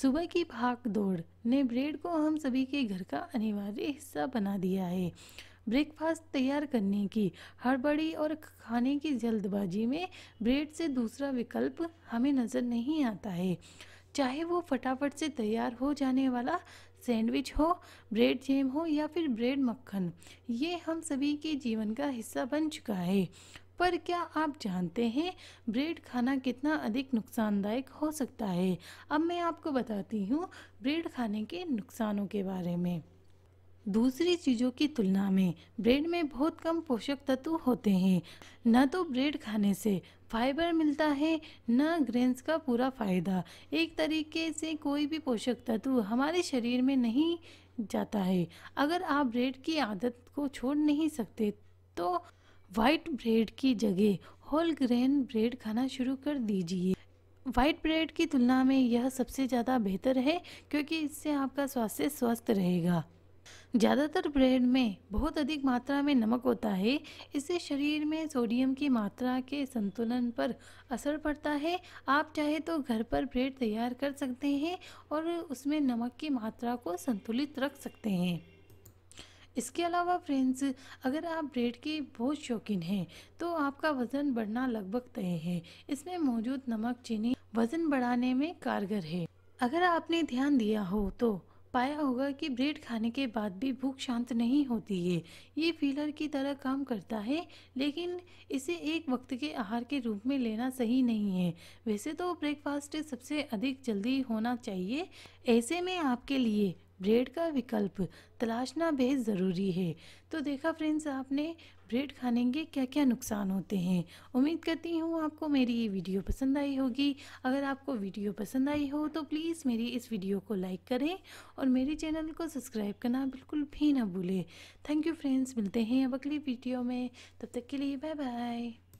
सुबह की भाग दौड़ ने ब्रेड को हम सभी के घर का अनिवार्य हिस्सा बना दिया है ब्रेकफास्ट तैयार करने की हड़बड़ी और खाने की जल्दबाजी में ब्रेड से दूसरा विकल्प हमें नज़र नहीं आता है चाहे वो फटाफट से तैयार हो जाने वाला सैंडविच हो ब्रेड जैम हो या फिर ब्रेड मक्खन ये हम सभी के जीवन का हिस्सा बन चुका है पर क्या आप जानते हैं ब्रेड खाना कितना अधिक नुकसानदायक हो सकता है अब मैं आपको बताती हूँ ब्रेड खाने के नुकसानों के बारे में दूसरी चीज़ों की तुलना में ब्रेड में बहुत कम पोषक तत्व होते हैं न तो ब्रेड खाने से फाइबर मिलता है न ग्रेन्स का पूरा फ़ायदा एक तरीके से कोई भी पोषक तत्व हमारे शरीर में नहीं जाता है अगर आप ब्रेड की आदत को छोड़ नहीं सकते तो वाइट ब्रेड की जगह होल ग्रेन ब्रेड खाना शुरू कर दीजिए वाइट ब्रेड की तुलना में यह सबसे ज़्यादा बेहतर है क्योंकि इससे आपका स्वास्थ्य स्वस्थ रहेगा ज़्यादातर ब्रेड में बहुत अधिक मात्रा में नमक होता है इससे शरीर में सोडियम की मात्रा के संतुलन पर असर पड़ता है आप चाहे तो घर पर ब्रेड तैयार कर सकते हैं और उसमें नमक की मात्रा को संतुलित रख सकते हैं इसके अलावा फ्रेंड्स अगर आप ब्रेड के बहुत शौकीन हैं तो आपका वज़न बढ़ना लगभग तय है इसमें मौजूद नमक चीनी वज़न बढ़ाने में कारगर है अगर आपने ध्यान दिया हो तो पाया होगा कि ब्रेड खाने के बाद भी भूख शांत नहीं होती है ये फीलर की तरह काम करता है लेकिन इसे एक वक्त के आहार के रूप में लेना सही नहीं है वैसे तो ब्रेकफास्ट सबसे अधिक जल्दी होना चाहिए ऐसे में आपके लिए ब्रेड का विकल्प तलाशना बेहद ज़रूरी है तो देखा फ्रेंड्स आपने ब्रेड खाने के क्या क्या नुकसान होते हैं उम्मीद करती हूँ आपको मेरी ये वीडियो पसंद आई होगी अगर आपको वीडियो पसंद आई हो तो प्लीज़ मेरी इस वीडियो को लाइक करें और मेरे चैनल को सब्सक्राइब करना बिल्कुल भी ना भूलें थैंक यू फ्रेंड्स मिलते हैं अब अगली वीडियो में तब तक के लिए बाय बाय